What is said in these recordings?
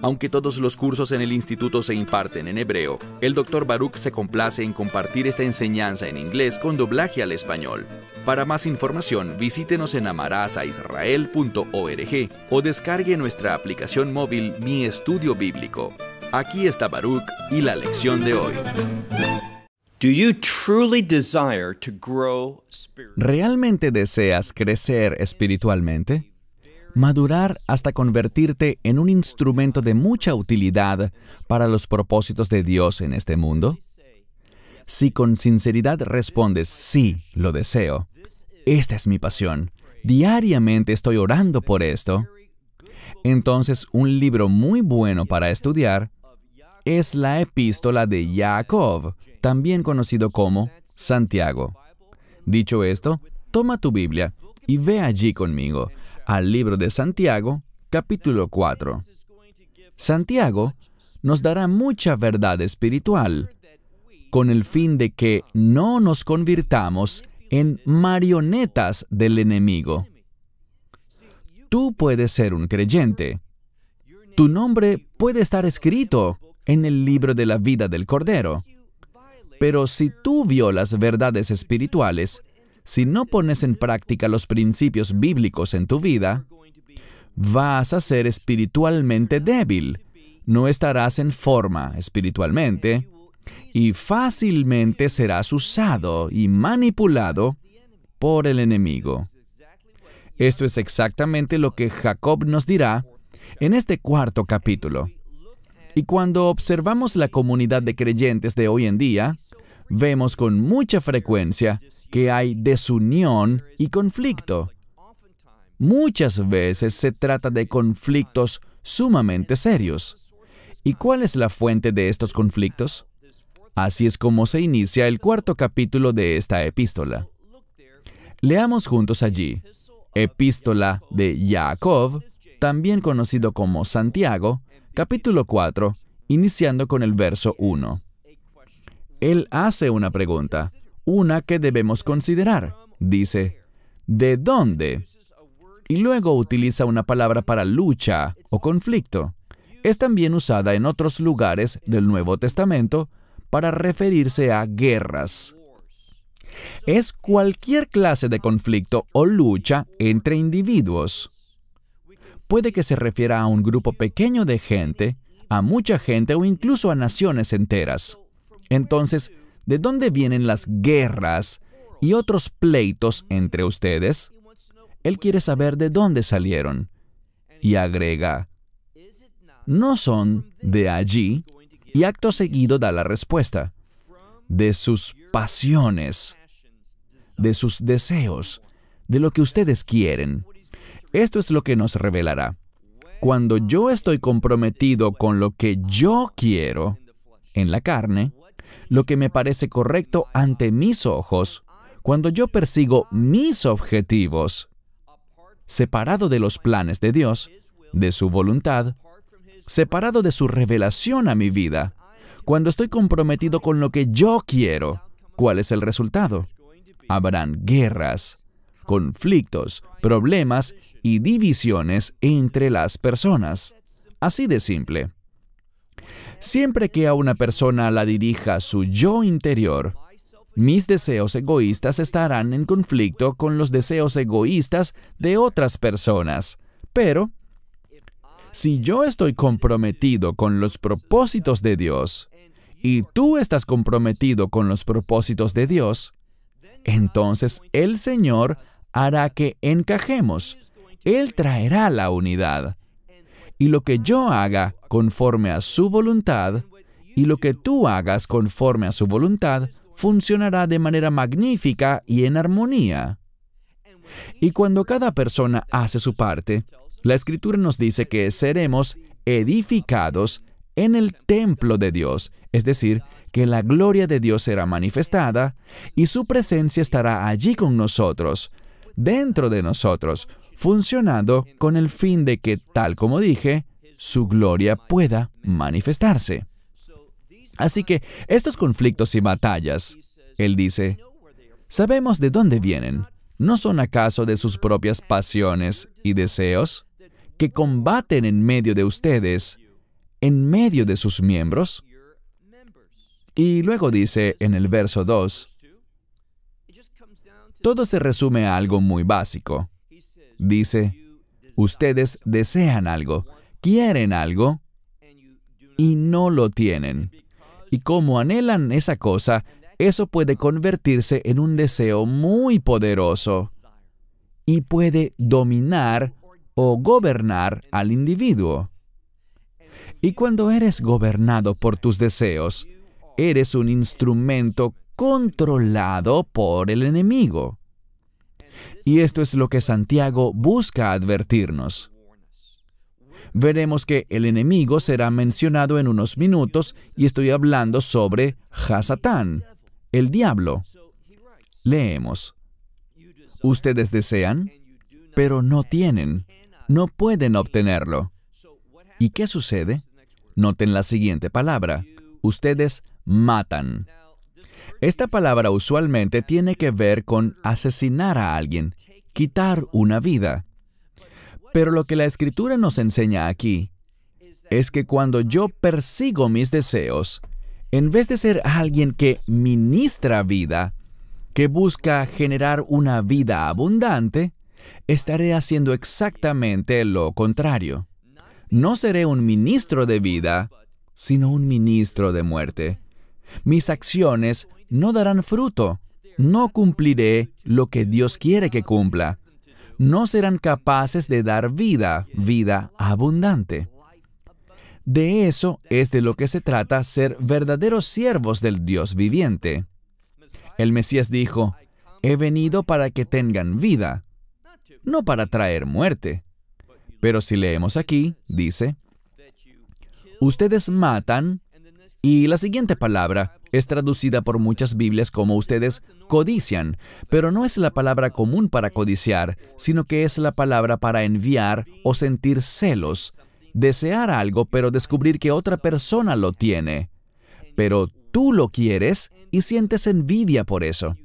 aunque todos los cursos en el instituto se imparten en hebreo, el Dr. Baruch se complace en compartir esta enseñanza en inglés con doblaje al español. Para más información, visítenos en amarazaisrael.org o descargue nuestra aplicación móvil Mi Estudio Bíblico. Aquí está Baruch y la lección de hoy. ¿Realmente deseas crecer espiritualmente? madurar hasta convertirte en un instrumento de mucha utilidad para los propósitos de Dios en este mundo? Si con sinceridad respondes, sí, lo deseo, esta es mi pasión, diariamente estoy orando por esto, entonces un libro muy bueno para estudiar es la epístola de Jacob, también conocido como Santiago. Dicho esto, toma tu Biblia y ve allí conmigo al libro de Santiago, capítulo 4. Santiago nos dará mucha verdad espiritual con el fin de que no nos convirtamos en marionetas del enemigo. Tú puedes ser un creyente. Tu nombre puede estar escrito en el libro de la vida del Cordero. Pero si tú violas verdades espirituales si no pones en práctica los principios bíblicos en tu vida, vas a ser espiritualmente débil, no estarás en forma espiritualmente y fácilmente serás usado y manipulado por el enemigo. Esto es exactamente lo que Jacob nos dirá en este cuarto capítulo. Y cuando observamos la comunidad de creyentes de hoy en día, vemos con mucha frecuencia que hay desunión y conflicto. Muchas veces se trata de conflictos sumamente serios. ¿Y cuál es la fuente de estos conflictos? Así es como se inicia el cuarto capítulo de esta epístola. Leamos juntos allí. Epístola de Jacob, también conocido como Santiago, capítulo 4, iniciando con el verso 1. Él hace una pregunta, una que debemos considerar. Dice, ¿de dónde? Y luego utiliza una palabra para lucha o conflicto. Es también usada en otros lugares del Nuevo Testamento para referirse a guerras. Es cualquier clase de conflicto o lucha entre individuos. Puede que se refiera a un grupo pequeño de gente, a mucha gente o incluso a naciones enteras. Entonces, ¿de dónde vienen las guerras y otros pleitos entre ustedes? Él quiere saber de dónde salieron. Y agrega, ¿no son de allí? Y acto seguido da la respuesta, de sus pasiones, de sus deseos, de lo que ustedes quieren. Esto es lo que nos revelará. Cuando yo estoy comprometido con lo que yo quiero en la carne, lo que me parece correcto ante mis ojos, cuando yo persigo mis objetivos, separado de los planes de Dios, de su voluntad, separado de su revelación a mi vida, cuando estoy comprometido con lo que yo quiero, ¿cuál es el resultado? Habrán guerras, conflictos, problemas y divisiones entre las personas. Así de simple. Siempre que a una persona la dirija su yo interior, mis deseos egoístas estarán en conflicto con los deseos egoístas de otras personas. Pero, si yo estoy comprometido con los propósitos de Dios y tú estás comprometido con los propósitos de Dios, entonces el Señor hará que encajemos. Él traerá la unidad y lo que yo haga conforme a su voluntad, y lo que tú hagas conforme a su voluntad, funcionará de manera magnífica y en armonía. Y cuando cada persona hace su parte, la escritura nos dice que seremos edificados en el templo de Dios, es decir, que la gloria de Dios será manifestada y su presencia estará allí con nosotros, dentro de nosotros, funcionando con el fin de que, tal como dije, su gloria pueda manifestarse. Así que estos conflictos y batallas, él dice, sabemos de dónde vienen. ¿No son acaso de sus propias pasiones y deseos que combaten en medio de ustedes, en medio de sus miembros? Y luego dice en el verso 2, todo se resume a algo muy básico. Dice, ustedes desean algo, quieren algo y no lo tienen. Y como anhelan esa cosa, eso puede convertirse en un deseo muy poderoso y puede dominar o gobernar al individuo. Y cuando eres gobernado por tus deseos, eres un instrumento controlado por el enemigo. Y esto es lo que Santiago busca advertirnos. Veremos que el enemigo será mencionado en unos minutos y estoy hablando sobre Hasatán, el diablo. Leemos. Ustedes desean, pero no tienen, no pueden obtenerlo. ¿Y qué sucede? Noten la siguiente palabra. Ustedes matan. Esta palabra usualmente tiene que ver con asesinar a alguien, quitar una vida. Pero lo que la escritura nos enseña aquí es que cuando yo persigo mis deseos, en vez de ser alguien que ministra vida, que busca generar una vida abundante, estaré haciendo exactamente lo contrario. No seré un ministro de vida, sino un ministro de muerte. Mis acciones no darán fruto. No cumpliré lo que Dios quiere que cumpla. No serán capaces de dar vida, vida abundante. De eso es de lo que se trata ser verdaderos siervos del Dios viviente. El Mesías dijo, he venido para que tengan vida, no para traer muerte. Pero si leemos aquí, dice, ustedes matan, y la siguiente palabra es traducida por muchas Biblias como ustedes codician, pero no es la palabra común para codiciar, sino que es la palabra para enviar o sentir celos, desear algo pero descubrir que otra persona lo tiene. Pero tú lo quieres y sientes envidia por eso.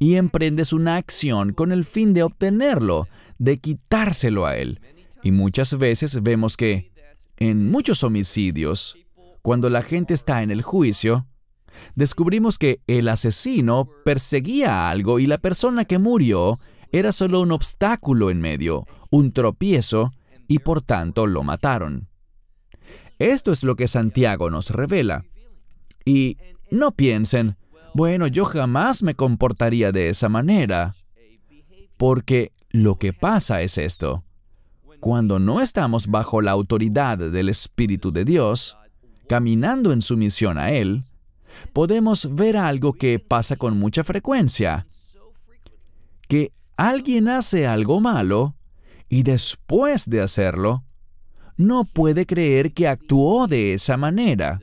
Y emprendes una acción con el fin de obtenerlo, de quitárselo a él. Y muchas veces vemos que en muchos homicidios cuando la gente está en el juicio, descubrimos que el asesino perseguía algo y la persona que murió era solo un obstáculo en medio, un tropiezo, y por tanto lo mataron. Esto es lo que Santiago nos revela. Y no piensen, bueno, yo jamás me comportaría de esa manera, porque lo que pasa es esto. Cuando no estamos bajo la autoridad del Espíritu de Dios, caminando en sumisión a Él, podemos ver algo que pasa con mucha frecuencia, que alguien hace algo malo y después de hacerlo, no puede creer que actuó de esa manera.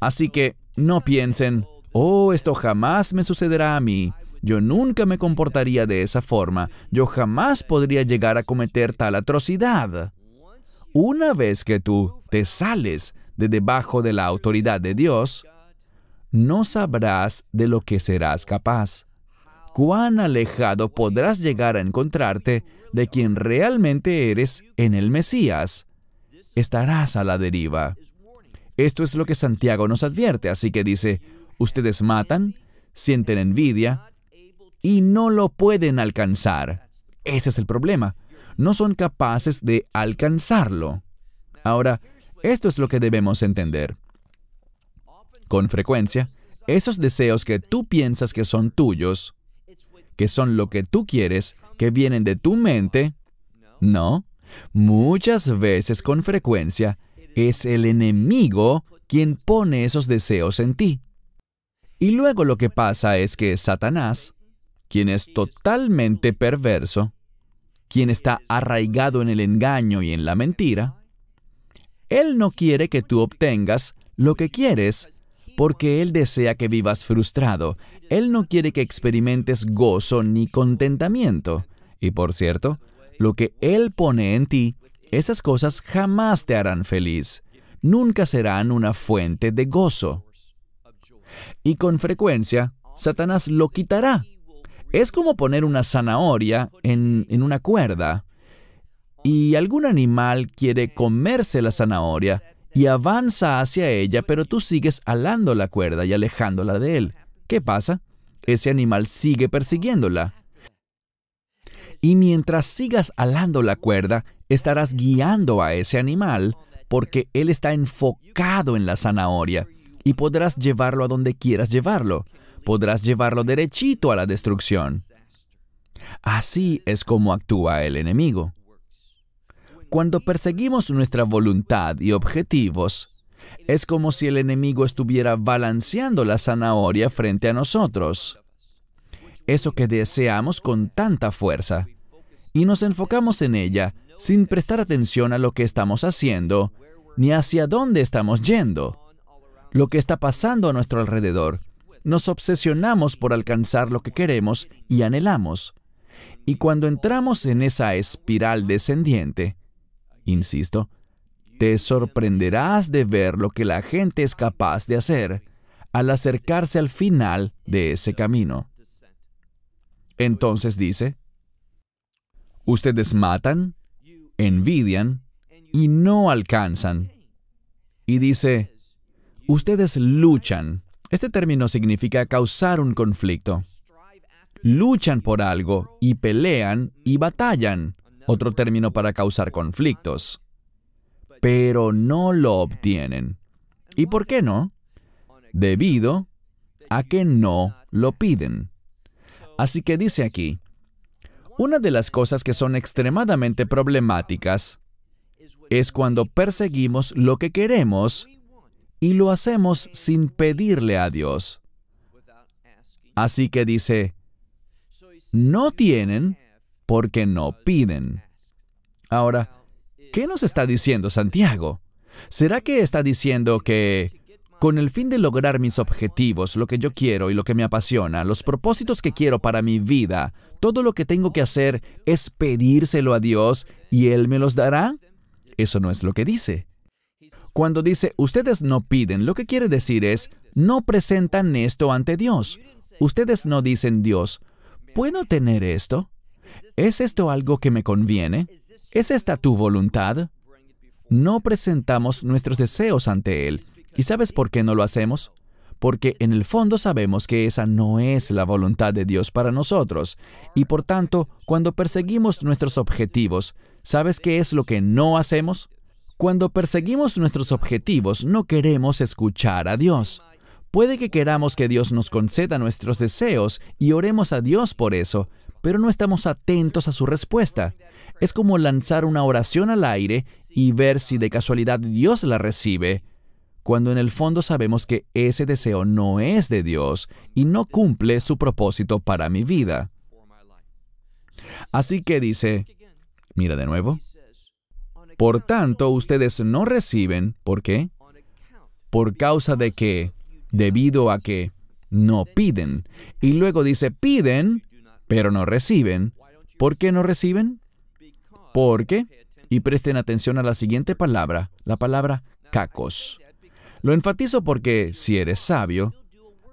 Así que no piensen, oh, esto jamás me sucederá a mí. Yo nunca me comportaría de esa forma. Yo jamás podría llegar a cometer tal atrocidad. Una vez que tú te sales de debajo de la autoridad de Dios, no sabrás de lo que serás capaz. Cuán alejado podrás llegar a encontrarte de quien realmente eres en el Mesías. Estarás a la deriva. Esto es lo que Santiago nos advierte, así que dice, ustedes matan, sienten envidia y no lo pueden alcanzar. Ese es el problema. No son capaces de alcanzarlo. Ahora, esto es lo que debemos entender. Con frecuencia, esos deseos que tú piensas que son tuyos, que son lo que tú quieres, que vienen de tu mente, no, muchas veces con frecuencia es el enemigo quien pone esos deseos en ti. Y luego lo que pasa es que Satanás, quien es totalmente perverso, quien está arraigado en el engaño y en la mentira, él no quiere que tú obtengas lo que quieres porque Él desea que vivas frustrado. Él no quiere que experimentes gozo ni contentamiento. Y por cierto, lo que Él pone en ti, esas cosas jamás te harán feliz. Nunca serán una fuente de gozo. Y con frecuencia, Satanás lo quitará. Es como poner una zanahoria en, en una cuerda y algún animal quiere comerse la zanahoria y avanza hacia ella, pero tú sigues alando la cuerda y alejándola de él. ¿Qué pasa? Ese animal sigue persiguiéndola. Y mientras sigas alando la cuerda, estarás guiando a ese animal porque él está enfocado en la zanahoria y podrás llevarlo a donde quieras llevarlo. Podrás llevarlo derechito a la destrucción. Así es como actúa el enemigo. Cuando perseguimos nuestra voluntad y objetivos, es como si el enemigo estuviera balanceando la zanahoria frente a nosotros. Eso que deseamos con tanta fuerza. Y nos enfocamos en ella sin prestar atención a lo que estamos haciendo, ni hacia dónde estamos yendo, lo que está pasando a nuestro alrededor. Nos obsesionamos por alcanzar lo que queremos y anhelamos. Y cuando entramos en esa espiral descendiente, Insisto, te sorprenderás de ver lo que la gente es capaz de hacer al acercarse al final de ese camino. Entonces dice, ustedes matan, envidian y no alcanzan. Y dice, ustedes luchan. Este término significa causar un conflicto. Luchan por algo y pelean y batallan otro término para causar conflictos, pero no lo obtienen. ¿Y por qué no? Debido a que no lo piden. Así que dice aquí, una de las cosas que son extremadamente problemáticas es cuando perseguimos lo que queremos y lo hacemos sin pedirle a Dios. Así que dice, no tienen porque no piden. Ahora, ¿qué nos está diciendo Santiago? ¿Será que está diciendo que con el fin de lograr mis objetivos, lo que yo quiero y lo que me apasiona, los propósitos que quiero para mi vida, todo lo que tengo que hacer es pedírselo a Dios y Él me los dará? Eso no es lo que dice. Cuando dice, ustedes no piden, lo que quiere decir es, no presentan esto ante Dios. Ustedes no dicen, Dios, ¿puedo tener esto? ¿Es esto algo que me conviene? ¿Es esta tu voluntad? No presentamos nuestros deseos ante Él. ¿Y sabes por qué no lo hacemos? Porque en el fondo sabemos que esa no es la voluntad de Dios para nosotros. Y por tanto, cuando perseguimos nuestros objetivos, ¿sabes qué es lo que no hacemos? Cuando perseguimos nuestros objetivos, no queremos escuchar a Dios. Puede que queramos que Dios nos conceda nuestros deseos y oremos a Dios por eso, pero no estamos atentos a su respuesta. Es como lanzar una oración al aire y ver si de casualidad Dios la recibe, cuando en el fondo sabemos que ese deseo no es de Dios y no cumple su propósito para mi vida. Así que dice, mira de nuevo, por tanto ustedes no reciben, ¿por qué? Por causa de que, debido a que no piden. Y luego dice, piden pero no reciben. ¿Por qué no reciben? Porque, y presten atención a la siguiente palabra, la palabra cacos. Lo enfatizo porque, si eres sabio,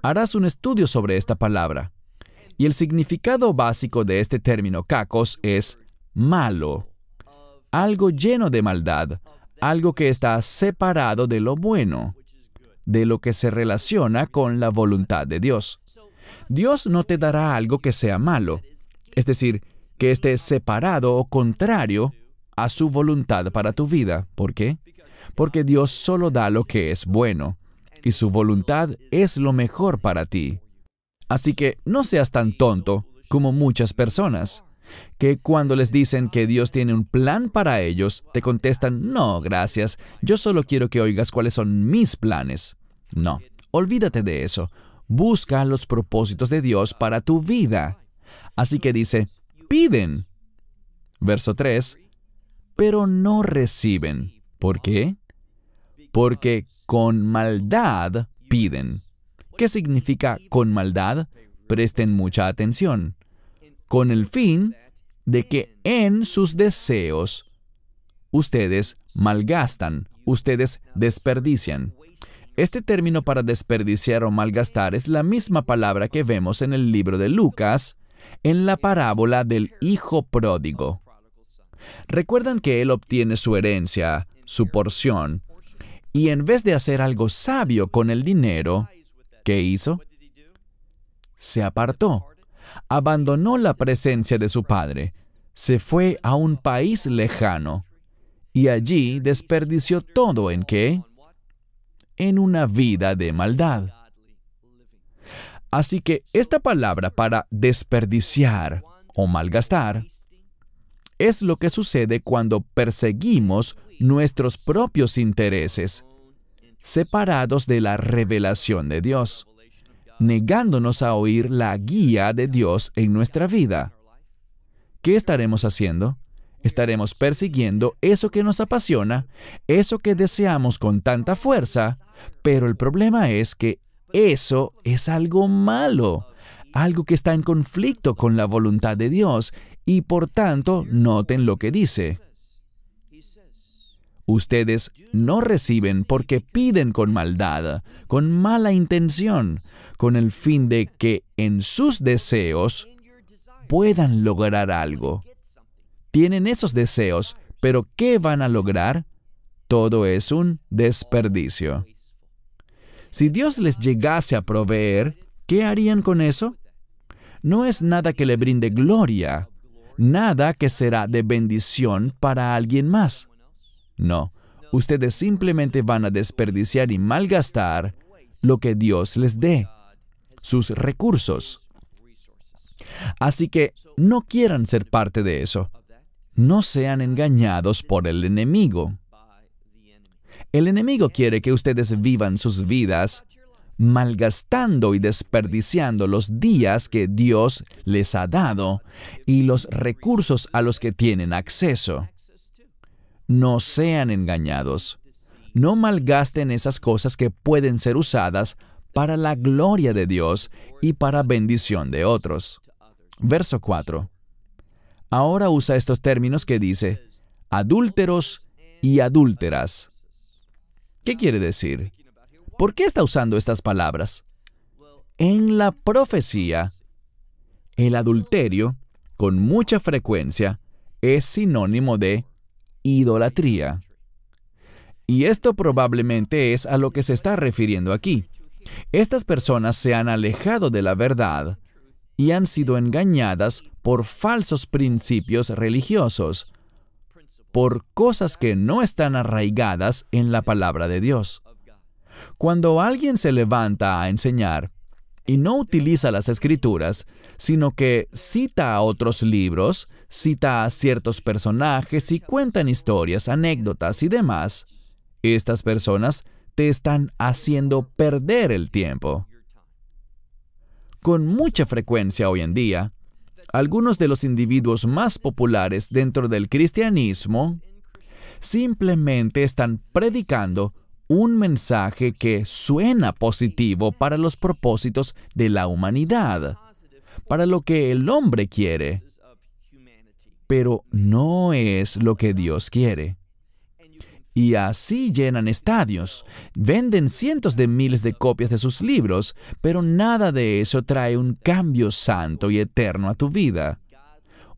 harás un estudio sobre esta palabra. Y el significado básico de este término cacos es malo, algo lleno de maldad, algo que está separado de lo bueno, de lo que se relaciona con la voluntad de Dios. Dios no te dará algo que sea malo, es decir, que esté separado o contrario a su voluntad para tu vida. ¿Por qué? Porque Dios solo da lo que es bueno, y su voluntad es lo mejor para ti. Así que no seas tan tonto como muchas personas, que cuando les dicen que Dios tiene un plan para ellos, te contestan, no, gracias, yo solo quiero que oigas cuáles son mis planes. No, olvídate de eso busca los propósitos de Dios para tu vida. Así que dice, piden. Verso 3, pero no reciben. ¿Por qué? Porque con maldad piden. ¿Qué significa con maldad? Presten mucha atención. Con el fin de que en sus deseos ustedes malgastan, ustedes desperdician. Este término para desperdiciar o malgastar es la misma palabra que vemos en el libro de Lucas, en la parábola del hijo pródigo. Recuerdan que él obtiene su herencia, su porción, y en vez de hacer algo sabio con el dinero, ¿qué hizo? Se apartó, abandonó la presencia de su padre, se fue a un país lejano, y allí desperdició todo en qué? en una vida de maldad. Así que esta palabra para desperdiciar o malgastar es lo que sucede cuando perseguimos nuestros propios intereses, separados de la revelación de Dios, negándonos a oír la guía de Dios en nuestra vida. ¿Qué estaremos haciendo? estaremos persiguiendo eso que nos apasiona, eso que deseamos con tanta fuerza, pero el problema es que eso es algo malo, algo que está en conflicto con la voluntad de Dios y por tanto noten lo que dice. Ustedes no reciben porque piden con maldad, con mala intención, con el fin de que en sus deseos puedan lograr algo tienen esos deseos, pero ¿qué van a lograr? Todo es un desperdicio. Si Dios les llegase a proveer, ¿qué harían con eso? No es nada que le brinde gloria, nada que será de bendición para alguien más. No, ustedes simplemente van a desperdiciar y malgastar lo que Dios les dé, sus recursos. Así que no quieran ser parte de eso no sean engañados por el enemigo. El enemigo quiere que ustedes vivan sus vidas malgastando y desperdiciando los días que Dios les ha dado y los recursos a los que tienen acceso. No sean engañados. No malgasten esas cosas que pueden ser usadas para la gloria de Dios y para bendición de otros. Verso 4 ahora usa estos términos que dice adúlteros y adúlteras. ¿Qué quiere decir? ¿Por qué está usando estas palabras? En la profecía, el adulterio, con mucha frecuencia, es sinónimo de idolatría. Y esto probablemente es a lo que se está refiriendo aquí. Estas personas se han alejado de la verdad y han sido engañadas por falsos principios religiosos, por cosas que no están arraigadas en la palabra de Dios. Cuando alguien se levanta a enseñar y no utiliza las escrituras, sino que cita a otros libros, cita a ciertos personajes y cuentan historias, anécdotas y demás, estas personas te están haciendo perder el tiempo. Con mucha frecuencia hoy en día, algunos de los individuos más populares dentro del cristianismo simplemente están predicando un mensaje que suena positivo para los propósitos de la humanidad, para lo que el hombre quiere, pero no es lo que Dios quiere y así llenan estadios. Venden cientos de miles de copias de sus libros, pero nada de eso trae un cambio santo y eterno a tu vida.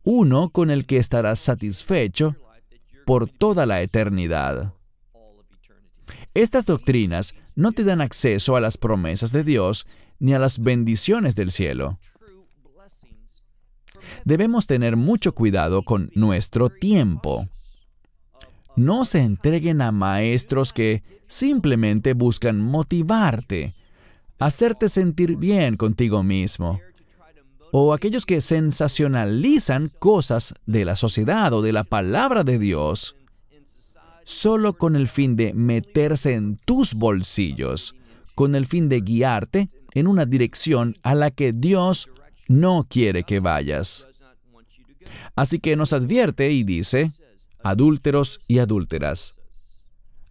Uno con el que estarás satisfecho por toda la eternidad. Estas doctrinas no te dan acceso a las promesas de Dios ni a las bendiciones del cielo. Debemos tener mucho cuidado con nuestro tiempo. No se entreguen a maestros que simplemente buscan motivarte, hacerte sentir bien contigo mismo, o aquellos que sensacionalizan cosas de la sociedad o de la palabra de Dios, solo con el fin de meterse en tus bolsillos, con el fin de guiarte en una dirección a la que Dios no quiere que vayas. Así que nos advierte y dice, adúlteros y adúlteras.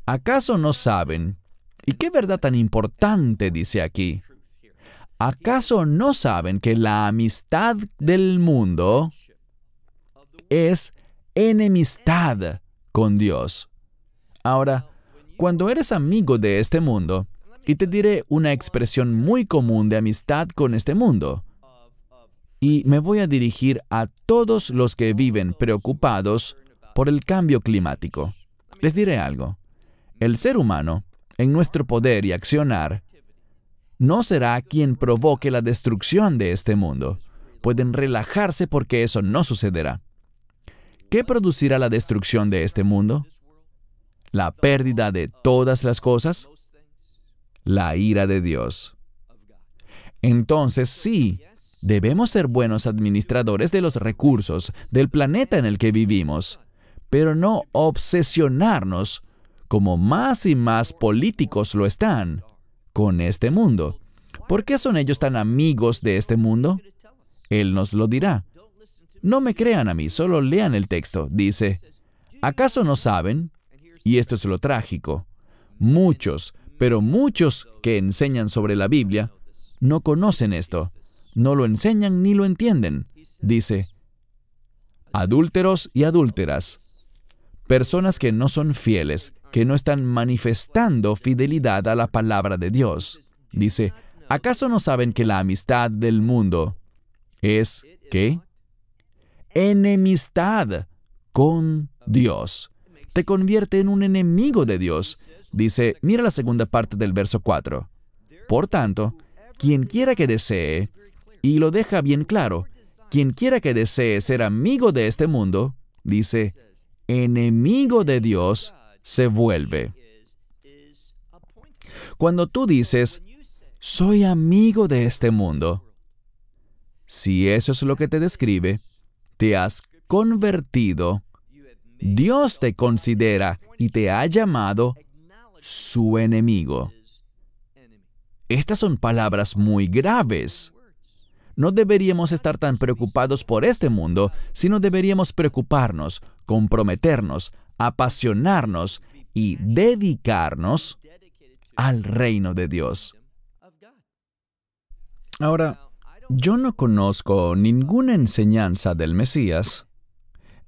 ¿Acaso no saben? ¿Y qué verdad tan importante dice aquí? ¿Acaso no saben que la amistad del mundo es enemistad con Dios? Ahora, cuando eres amigo de este mundo, y te diré una expresión muy común de amistad con este mundo, y me voy a dirigir a todos los que viven preocupados por el cambio climático. Les diré algo. El ser humano, en nuestro poder y accionar, no será quien provoque la destrucción de este mundo. Pueden relajarse porque eso no sucederá. ¿Qué producirá la destrucción de este mundo? ¿La pérdida de todas las cosas? La ira de Dios. Entonces sí, debemos ser buenos administradores de los recursos del planeta en el que vivimos pero no obsesionarnos, como más y más políticos lo están, con este mundo. ¿Por qué son ellos tan amigos de este mundo? Él nos lo dirá. No me crean a mí, solo lean el texto. Dice, ¿acaso no saben? Y esto es lo trágico. Muchos, pero muchos que enseñan sobre la Biblia, no conocen esto, no lo enseñan ni lo entienden. Dice, adúlteros y adúlteras, personas que no son fieles, que no están manifestando fidelidad a la palabra de Dios. Dice, ¿acaso no saben que la amistad del mundo es qué? Enemistad con Dios. Te convierte en un enemigo de Dios. Dice, mira la segunda parte del verso 4. Por tanto, quien quiera que desee, y lo deja bien claro, quien quiera que desee ser amigo de este mundo, dice, enemigo de Dios se vuelve. Cuando tú dices, soy amigo de este mundo, si eso es lo que te describe, te has convertido, Dios te considera y te ha llamado su enemigo. Estas son palabras muy graves no deberíamos estar tan preocupados por este mundo, sino deberíamos preocuparnos, comprometernos, apasionarnos y dedicarnos al reino de Dios. Ahora, yo no conozco ninguna enseñanza del Mesías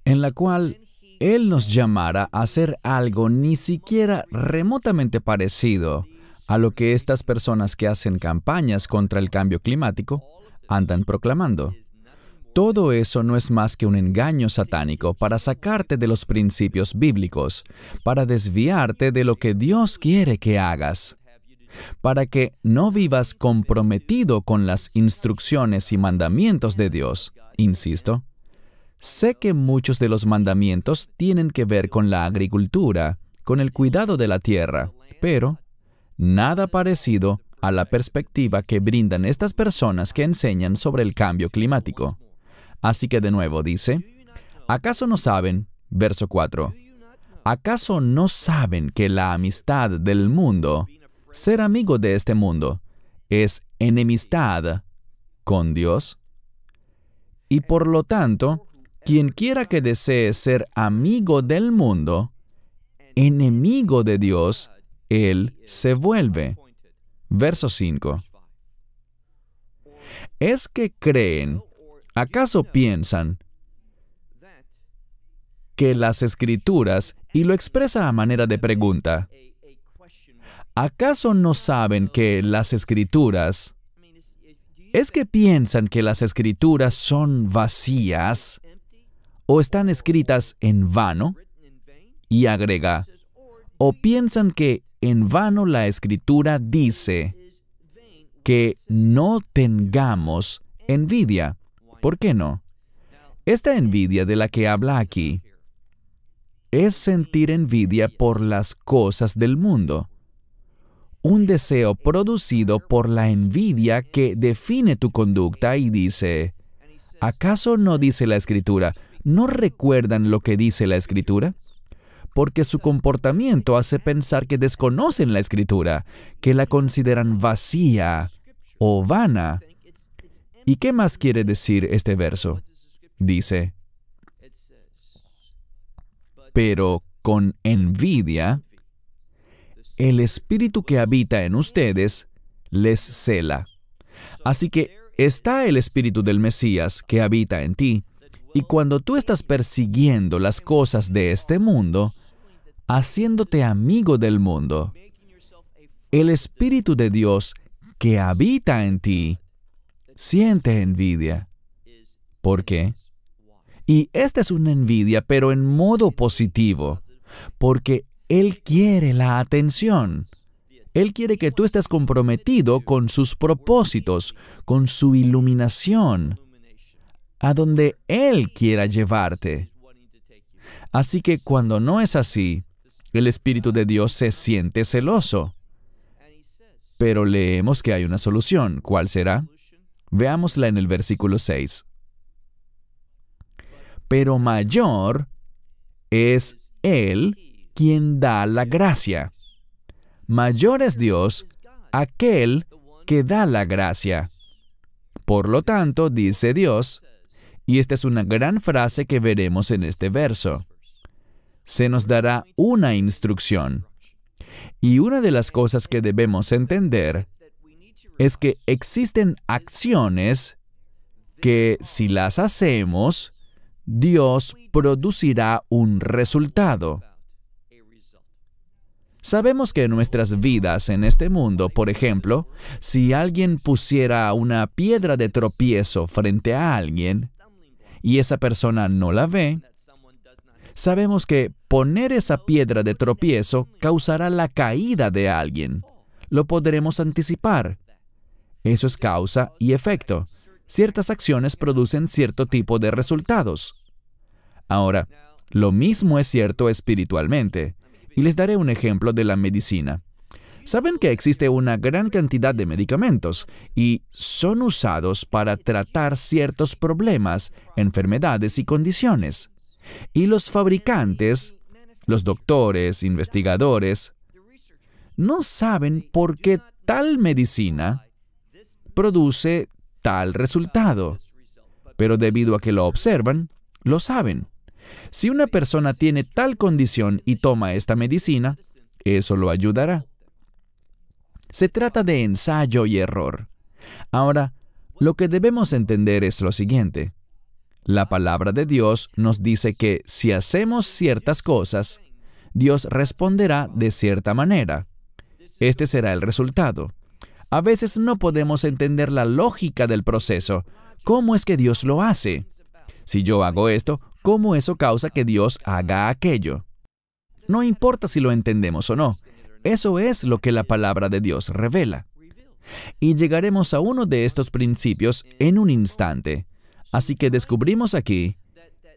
en la cual Él nos llamara a hacer algo ni siquiera remotamente parecido a lo que estas personas que hacen campañas contra el cambio climático andan proclamando. Todo eso no es más que un engaño satánico para sacarte de los principios bíblicos, para desviarte de lo que Dios quiere que hagas, para que no vivas comprometido con las instrucciones y mandamientos de Dios. Insisto, sé que muchos de los mandamientos tienen que ver con la agricultura, con el cuidado de la tierra, pero nada parecido a la perspectiva que brindan estas personas que enseñan sobre el cambio climático. Así que de nuevo dice, ¿acaso no saben? Verso 4. ¿Acaso no saben que la amistad del mundo, ser amigo de este mundo, es enemistad con Dios? Y por lo tanto, quien quiera que desee ser amigo del mundo, enemigo de Dios, él se vuelve. Verso 5. ¿Es que creen, acaso piensan, que las escrituras, y lo expresa a manera de pregunta, ¿acaso no saben que las escrituras, es que piensan que las escrituras son vacías o están escritas en vano? Y agrega, o piensan que en vano la escritura dice que no tengamos envidia. ¿Por qué no? Esta envidia de la que habla aquí es sentir envidia por las cosas del mundo. Un deseo producido por la envidia que define tu conducta y dice, ¿acaso no dice la escritura? ¿No recuerdan lo que dice la escritura? porque su comportamiento hace pensar que desconocen la escritura, que la consideran vacía o vana. ¿Y qué más quiere decir este verso? Dice, pero con envidia, el espíritu que habita en ustedes les cela. Así que está el espíritu del Mesías que habita en ti, y cuando tú estás persiguiendo las cosas de este mundo, haciéndote amigo del mundo, el Espíritu de Dios que habita en ti siente envidia. ¿Por qué? Y esta es una envidia, pero en modo positivo, porque Él quiere la atención. Él quiere que tú estés comprometido con sus propósitos, con su iluminación a donde Él quiera llevarte. Así que cuando no es así, el Espíritu de Dios se siente celoso. Pero leemos que hay una solución. ¿Cuál será? Veámosla en el versículo 6. Pero mayor es Él quien da la gracia. Mayor es Dios, aquel que da la gracia. Por lo tanto, dice Dios, y esta es una gran frase que veremos en este verso. Se nos dará una instrucción. Y una de las cosas que debemos entender es que existen acciones que si las hacemos, Dios producirá un resultado. Sabemos que en nuestras vidas en este mundo, por ejemplo, si alguien pusiera una piedra de tropiezo frente a alguien, y esa persona no la ve, sabemos que poner esa piedra de tropiezo causará la caída de alguien. Lo podremos anticipar. Eso es causa y efecto. Ciertas acciones producen cierto tipo de resultados. Ahora, lo mismo es cierto espiritualmente, y les daré un ejemplo de la medicina. Saben que existe una gran cantidad de medicamentos y son usados para tratar ciertos problemas, enfermedades y condiciones. Y los fabricantes, los doctores, investigadores, no saben por qué tal medicina produce tal resultado. Pero debido a que lo observan, lo saben. Si una persona tiene tal condición y toma esta medicina, eso lo ayudará. Se trata de ensayo y error. Ahora, lo que debemos entender es lo siguiente. La palabra de Dios nos dice que si hacemos ciertas cosas, Dios responderá de cierta manera. Este será el resultado. A veces no podemos entender la lógica del proceso. ¿Cómo es que Dios lo hace? Si yo hago esto, ¿cómo eso causa que Dios haga aquello? No importa si lo entendemos o no, eso es lo que la palabra de Dios revela. Y llegaremos a uno de estos principios en un instante. Así que descubrimos aquí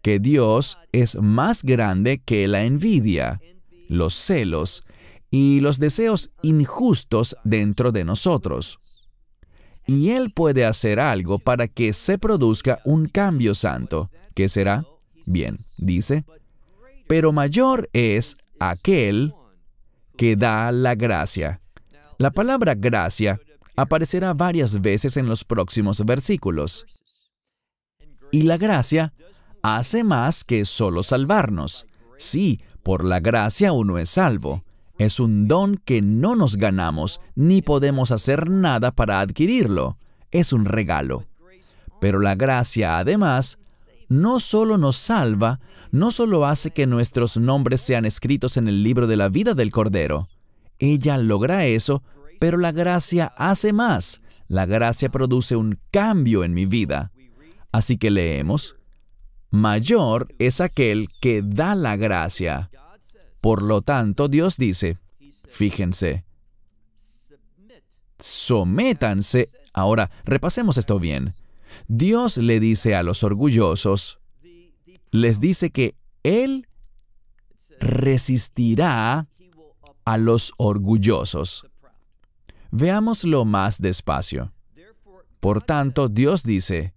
que Dios es más grande que la envidia, los celos y los deseos injustos dentro de nosotros. Y Él puede hacer algo para que se produzca un cambio santo. ¿Qué será? Bien, dice, pero mayor es aquel que da la gracia. La palabra gracia aparecerá varias veces en los próximos versículos. Y la gracia hace más que solo salvarnos. Sí, por la gracia uno es salvo. Es un don que no nos ganamos ni podemos hacer nada para adquirirlo. Es un regalo. Pero la gracia además no solo nos salva, no solo hace que nuestros nombres sean escritos en el libro de la vida del Cordero. Ella logra eso, pero la gracia hace más. La gracia produce un cambio en mi vida. Así que leemos, mayor es aquel que da la gracia. Por lo tanto, Dios dice, fíjense, sométanse. Ahora, repasemos esto bien. Dios le dice a los orgullosos, les dice que Él resistirá a los orgullosos. Veámoslo más despacio. Por tanto, Dios dice,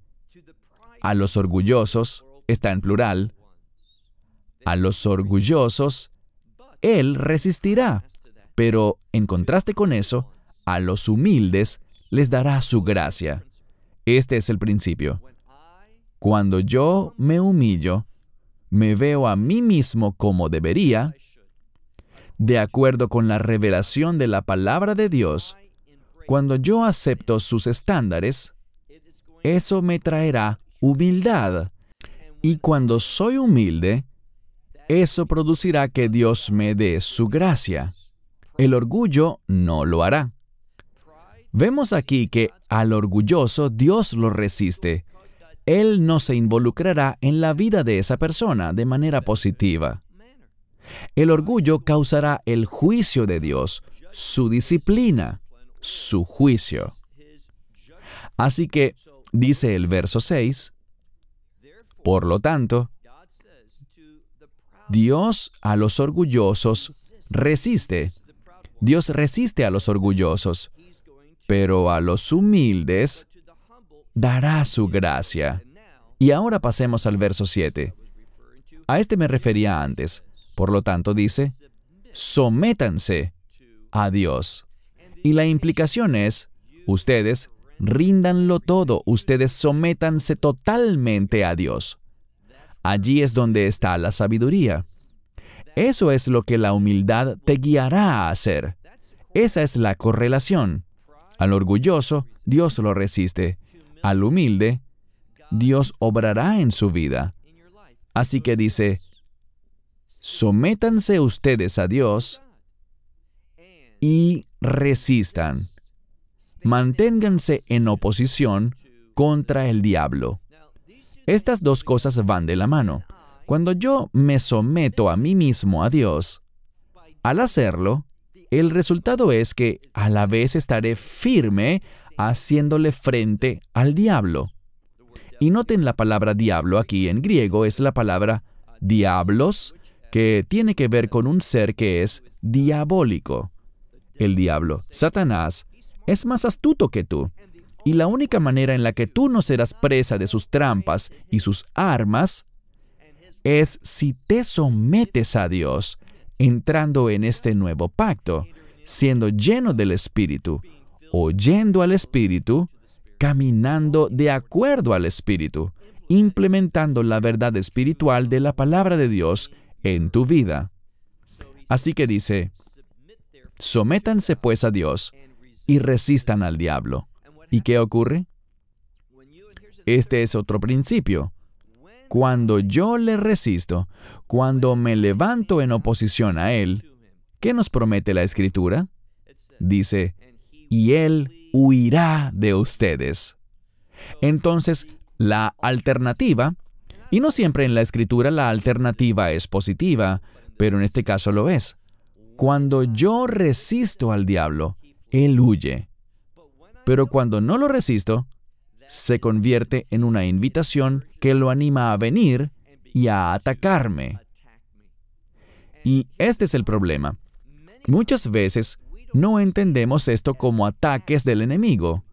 a los orgullosos, está en plural, a los orgullosos, Él resistirá. Pero en contraste con eso, a los humildes les dará su gracia. Este es el principio. Cuando yo me humillo, me veo a mí mismo como debería, de acuerdo con la revelación de la palabra de Dios, cuando yo acepto sus estándares, eso me traerá humildad. Y cuando soy humilde, eso producirá que Dios me dé su gracia. El orgullo no lo hará. Vemos aquí que al orgulloso Dios lo resiste. Él no se involucrará en la vida de esa persona de manera positiva. El orgullo causará el juicio de Dios, su disciplina, su juicio. Así que, dice el verso 6, por lo tanto, Dios a los orgullosos resiste. Dios resiste a los orgullosos pero a los humildes dará su gracia. Y ahora pasemos al verso 7. A este me refería antes. Por lo tanto dice, sométanse a Dios. Y la implicación es, ustedes ríndanlo todo, ustedes sométanse totalmente a Dios. Allí es donde está la sabiduría. Eso es lo que la humildad te guiará a hacer. Esa es la correlación. Al orgulloso, Dios lo resiste. Al humilde, Dios obrará en su vida. Así que dice, sométanse ustedes a Dios y resistan. Manténganse en oposición contra el diablo. Estas dos cosas van de la mano. Cuando yo me someto a mí mismo a Dios, al hacerlo, el resultado es que a la vez estaré firme haciéndole frente al diablo. Y noten la palabra diablo aquí en griego es la palabra diablos, que tiene que ver con un ser que es diabólico. El diablo, Satanás, es más astuto que tú. Y la única manera en la que tú no serás presa de sus trampas y sus armas es si te sometes a Dios entrando en este nuevo pacto, siendo lleno del Espíritu, oyendo al Espíritu, caminando de acuerdo al Espíritu, implementando la verdad espiritual de la palabra de Dios en tu vida. Así que dice, sométanse pues a Dios y resistan al diablo. ¿Y qué ocurre? Este es otro principio. Cuando yo le resisto, cuando me levanto en oposición a Él, ¿qué nos promete la Escritura? Dice, y Él huirá de ustedes. Entonces, la alternativa, y no siempre en la escritura la alternativa es positiva, pero en este caso lo es. Cuando yo resisto al diablo, él huye. Pero cuando no lo resisto, se convierte en una invitación que lo anima a venir y a atacarme. Y este es el problema. Muchas veces no entendemos esto como ataques del enemigo.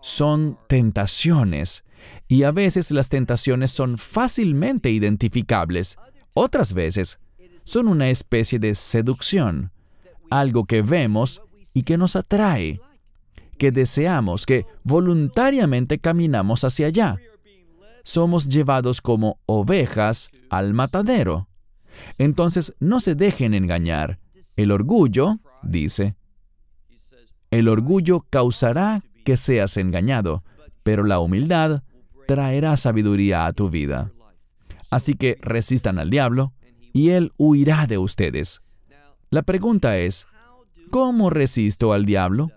Son tentaciones, y a veces las tentaciones son fácilmente identificables, otras veces son una especie de seducción, algo que vemos y que nos atrae, que deseamos, que voluntariamente caminamos hacia allá. Somos llevados como ovejas al matadero. Entonces no se dejen engañar. El orgullo, dice, el orgullo causará que seas engañado, pero la humildad traerá sabiduría a tu vida. Así que resistan al diablo y él huirá de ustedes. La pregunta es, ¿cómo resisto al diablo?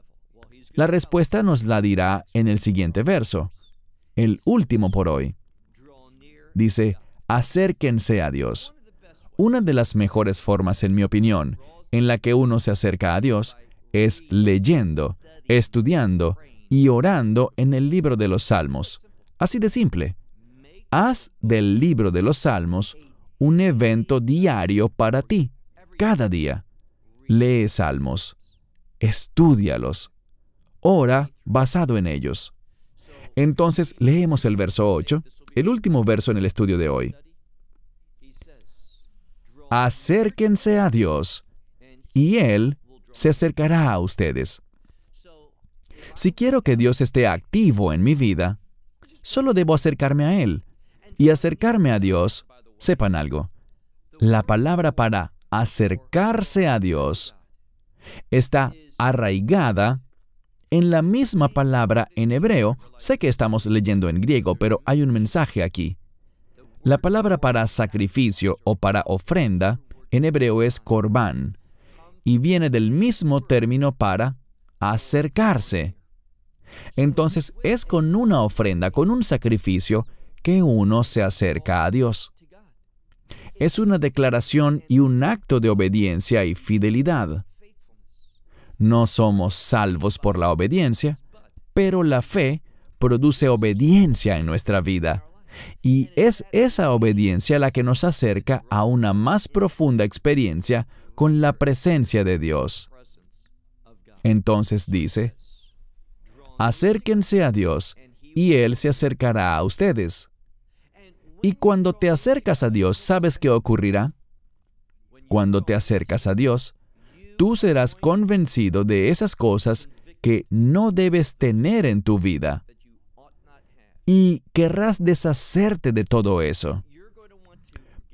La respuesta nos la dirá en el siguiente verso, el último por hoy. Dice, acérquense a Dios. Una de las mejores formas, en mi opinión, en la que uno se acerca a Dios es leyendo, estudiando y orando en el libro de los Salmos. Así de simple. Haz del libro de los Salmos un evento diario para ti, cada día. Lee Salmos, estudialos, ora basado en ellos. Entonces leemos el verso 8, el último verso en el estudio de hoy. Acérquense a Dios y Él se acercará a ustedes. Si quiero que Dios esté activo en mi vida, solo debo acercarme a Él. Y acercarme a Dios, sepan algo, la palabra para acercarse a Dios está arraigada en la misma palabra en hebreo, sé que estamos leyendo en griego, pero hay un mensaje aquí. La palabra para sacrificio o para ofrenda en hebreo es korban y viene del mismo término para acercarse. Entonces es con una ofrenda, con un sacrificio, que uno se acerca a Dios. Es una declaración y un acto de obediencia y fidelidad. No somos salvos por la obediencia, pero la fe produce obediencia en nuestra vida. Y es esa obediencia la que nos acerca a una más profunda experiencia con la presencia de Dios. Entonces dice, acérquense a Dios y Él se acercará a ustedes. Y cuando te acercas a Dios, ¿sabes qué ocurrirá? Cuando te acercas a Dios, tú serás convencido de esas cosas que no debes tener en tu vida. Y querrás deshacerte de todo eso,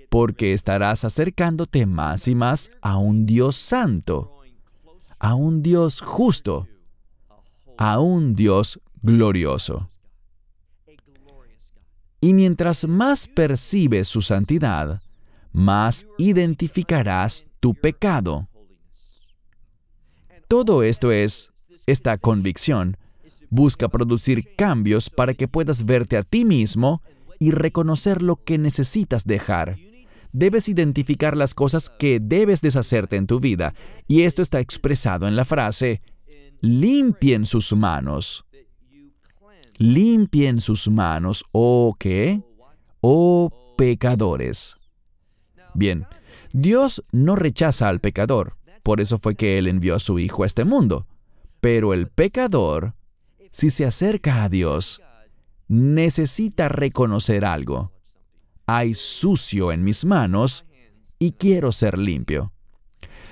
porque estarás acercándote más y más a un Dios santo, a un Dios justo, a un Dios glorioso. Y mientras más percibes su santidad, más identificarás tu pecado todo esto es, esta convicción busca producir cambios para que puedas verte a ti mismo y reconocer lo que necesitas dejar. Debes identificar las cosas que debes deshacerte en tu vida, y esto está expresado en la frase, limpien sus manos. Limpien sus manos, ¿o qué? Oh pecadores. Bien, Dios no rechaza al pecador. Por eso fue que Él envió a su Hijo a este mundo. Pero el pecador, si se acerca a Dios, necesita reconocer algo. Hay sucio en mis manos y quiero ser limpio.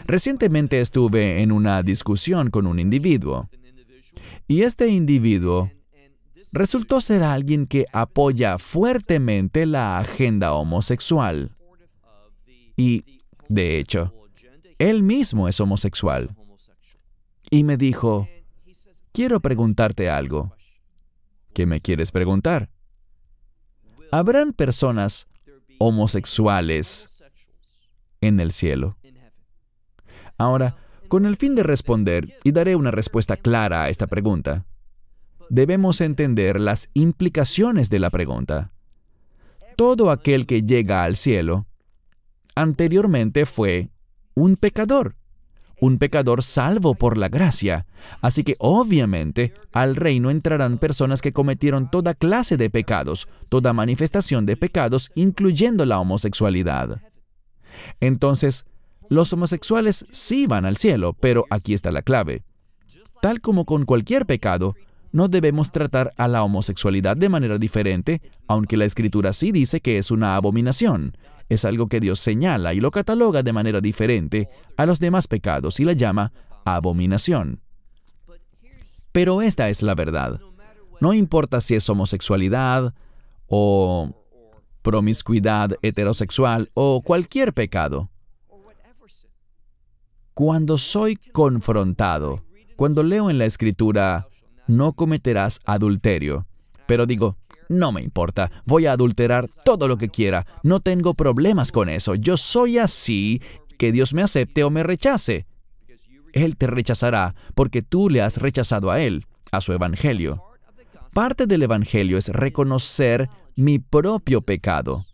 Recientemente estuve en una discusión con un individuo y este individuo resultó ser alguien que apoya fuertemente la agenda homosexual. Y, de hecho, él mismo es homosexual. Y me dijo, quiero preguntarte algo. ¿Qué me quieres preguntar? ¿Habrán personas homosexuales en el cielo? Ahora, con el fin de responder, y daré una respuesta clara a esta pregunta, debemos entender las implicaciones de la pregunta. Todo aquel que llega al cielo anteriormente fue un pecador, un pecador salvo por la gracia. Así que obviamente al reino entrarán personas que cometieron toda clase de pecados, toda manifestación de pecados, incluyendo la homosexualidad. Entonces, los homosexuales sí van al cielo, pero aquí está la clave. Tal como con cualquier pecado, no debemos tratar a la homosexualidad de manera diferente, aunque la escritura sí dice que es una abominación es algo que Dios señala y lo cataloga de manera diferente a los demás pecados y la llama abominación. Pero esta es la verdad. No importa si es homosexualidad o promiscuidad heterosexual o cualquier pecado. Cuando soy confrontado, cuando leo en la escritura, no cometerás adulterio, pero digo, no me importa, voy a adulterar todo lo que quiera, no tengo problemas con eso, yo soy así, que Dios me acepte o me rechace. Él te rechazará porque tú le has rechazado a Él, a su Evangelio. Parte del Evangelio es reconocer mi propio pecado.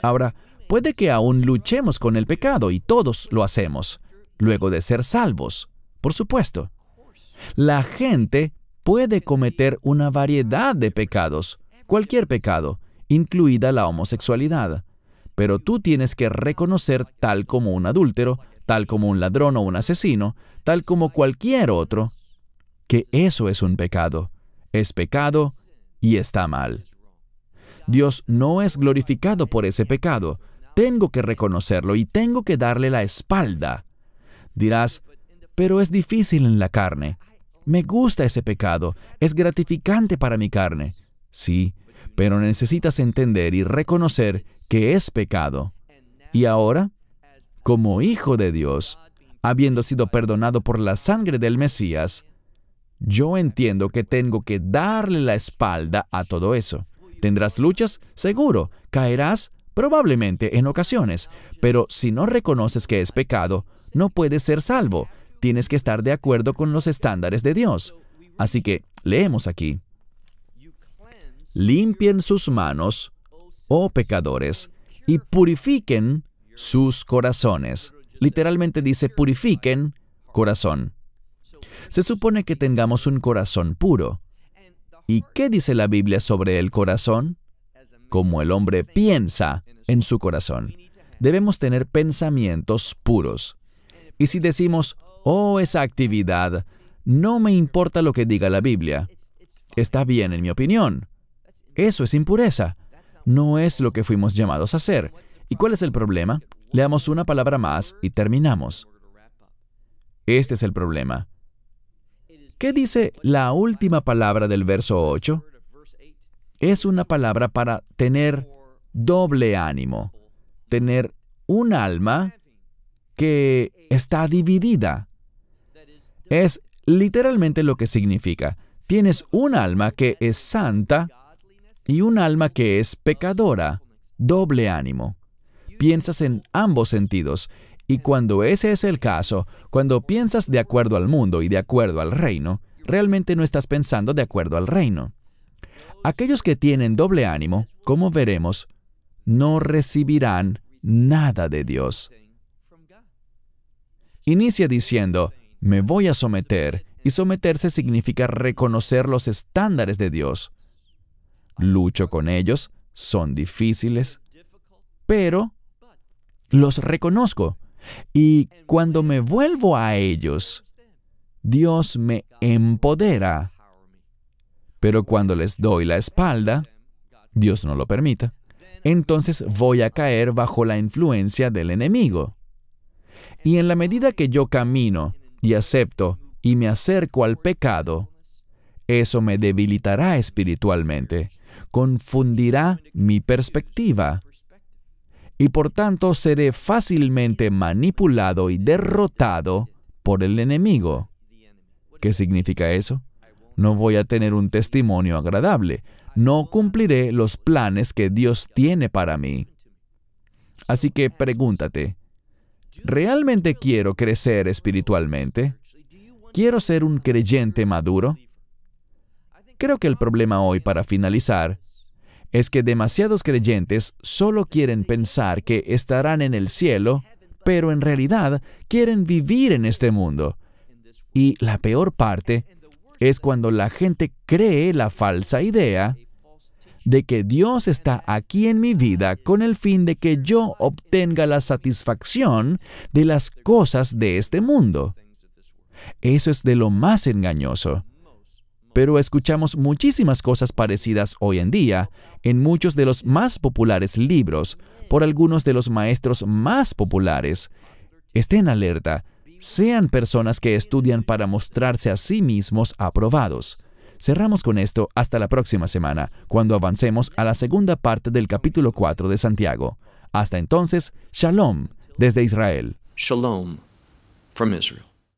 Ahora, puede que aún luchemos con el pecado y todos lo hacemos, luego de ser salvos, por supuesto. La gente puede cometer una variedad de pecados, cualquier pecado, incluida la homosexualidad. Pero tú tienes que reconocer tal como un adúltero, tal como un ladrón o un asesino, tal como cualquier otro, que eso es un pecado, es pecado y está mal. Dios no es glorificado por ese pecado, tengo que reconocerlo y tengo que darle la espalda. Dirás, pero es difícil en la carne. Me gusta ese pecado, es gratificante para mi carne. Sí, pero necesitas entender y reconocer que es pecado. Y ahora, como hijo de Dios, habiendo sido perdonado por la sangre del Mesías, yo entiendo que tengo que darle la espalda a todo eso. ¿Tendrás luchas? Seguro. ¿Caerás? Probablemente en ocasiones. Pero si no reconoces que es pecado, no puedes ser salvo. Tienes que estar de acuerdo con los estándares de Dios. Así que, leemos aquí limpien sus manos, oh pecadores, y purifiquen sus corazones. Literalmente dice, purifiquen corazón. Se supone que tengamos un corazón puro. ¿Y qué dice la Biblia sobre el corazón? Como el hombre piensa en su corazón. Debemos tener pensamientos puros. Y si decimos, oh, esa actividad, no me importa lo que diga la Biblia, está bien en mi opinión, eso es impureza. No es lo que fuimos llamados a hacer. ¿Y cuál es el problema? Leamos una palabra más y terminamos. Este es el problema. ¿Qué dice la última palabra del verso 8? Es una palabra para tener doble ánimo, tener un alma que está dividida. Es literalmente lo que significa. Tienes un alma que es santa y un alma que es pecadora, doble ánimo. Piensas en ambos sentidos, y cuando ese es el caso, cuando piensas de acuerdo al mundo y de acuerdo al reino, realmente no estás pensando de acuerdo al reino. Aquellos que tienen doble ánimo, como veremos, no recibirán nada de Dios. Inicia diciendo, me voy a someter, y someterse significa reconocer los estándares de Dios lucho con ellos, son difíciles, pero los reconozco. Y cuando me vuelvo a ellos, Dios me empodera. Pero cuando les doy la espalda, Dios no lo permita, entonces voy a caer bajo la influencia del enemigo. Y en la medida que yo camino y acepto y me acerco al pecado, eso me debilitará espiritualmente confundirá mi perspectiva y por tanto seré fácilmente manipulado y derrotado por el enemigo. ¿Qué significa eso? No voy a tener un testimonio agradable. No cumpliré los planes que Dios tiene para mí. Así que pregúntate, ¿realmente quiero crecer espiritualmente? ¿Quiero ser un creyente maduro? Creo que el problema hoy, para finalizar, es que demasiados creyentes solo quieren pensar que estarán en el cielo, pero en realidad quieren vivir en este mundo. Y la peor parte es cuando la gente cree la falsa idea de que Dios está aquí en mi vida con el fin de que yo obtenga la satisfacción de las cosas de este mundo. Eso es de lo más engañoso pero escuchamos muchísimas cosas parecidas hoy en día en muchos de los más populares libros por algunos de los maestros más populares. Estén alerta, sean personas que estudian para mostrarse a sí mismos aprobados. Cerramos con esto hasta la próxima semana, cuando avancemos a la segunda parte del capítulo 4 de Santiago. Hasta entonces, Shalom desde Israel. Shalom from Israel.